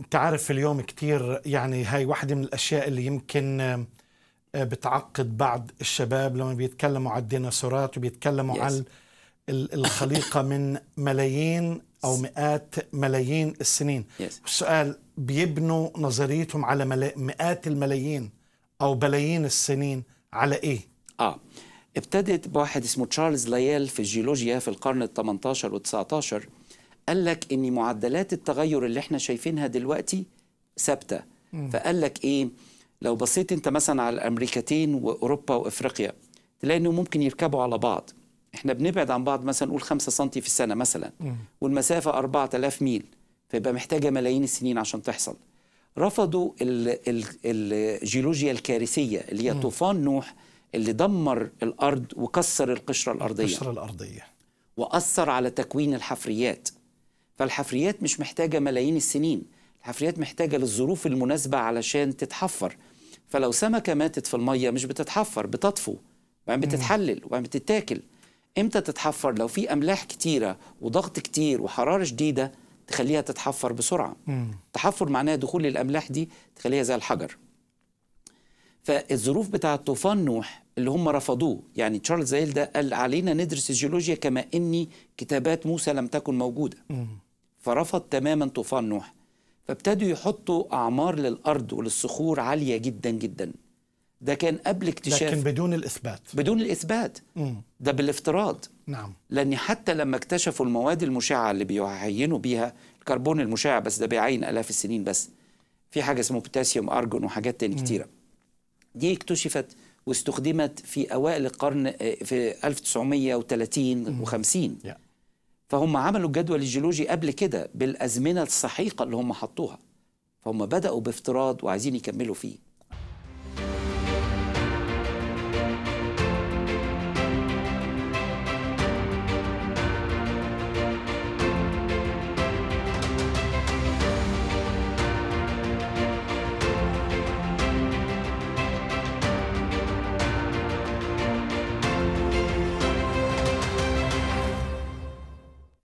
انت عارف اليوم كثير يعني هاي واحدة من الأشياء اللي يمكن آه، بتعقد بعض الشباب لما بيتكلموا على الديناصورات وبيتكلموا yes. عن الخليقة من ملايين أو مئات ملايين السنين yes. السؤال بيبنوا نظريتهم على مئات الملايين أو بلايين السنين على إيه؟ آه ابتدت بواحد اسمه تشارلز ليال في الجيولوجيا في القرن ال 18 وال 19 قال لك ان معدلات التغير اللي احنا شايفينها دلوقتي ثابته فقال لك ايه لو بصيت انت مثلا على الامريكتين واوروبا وافريقيا تلاقي انهم ممكن يركبوا على بعض احنا بنبعد عن بعض مثلا نقول 5 سم في السنه مثلا والمسافه 4000 ميل فيبقى محتاجه ملايين السنين عشان تحصل رفضوا الجيولوجيا الكارثيه اللي هي طوفان نوح اللي دمر الارض وكسر القشره الارضيه القشره الارضيه واثر على تكوين الحفريات فالحفريات مش محتاجة ملايين السنين الحفريات محتاجة للظروف المناسبة علشان تتحفر فلو سمكة ماتت في المية مش بتتحفر بتطفو وبعدين بتتحلل وبعدين بتتاكل امتى تتحفر لو في املاح كتيره وضغط كتير وحراره شديده تخليها تتحفر بسرعه تحفر معناه دخول الاملاح دي تخليها زي الحجر فالظروف بتاعه طوفان نوح اللي هم رفضوه يعني تشارلز زيل ده قال علينا ندرس الجيولوجيا كما ان كتابات موسى لم تكن موجوده مم. فرفض تماما طوفان نوح فابتدوا يحطوا أعمار للأرض وللصخور عالية جدا جدا ده كان قبل اكتشاف لكن بدون الإثبات بدون الإثبات ده بالافتراض نعم لأن حتى لما اكتشفوا المواد المشعة اللي بيعينوا بيها الكربون المشع بس ده بيعين آلاف السنين بس في حاجة اسمه بوتاسيوم أرجون وحاجات تاني كتيرة دي اكتشفت واستخدمت في أوائل القرن آه، في 1930 و50 فهم عملوا الجدول الجيولوجي قبل كده بالازمنه السحيقه اللي هم حطوها فهم بداوا بافتراض وعايزين يكملوا فيه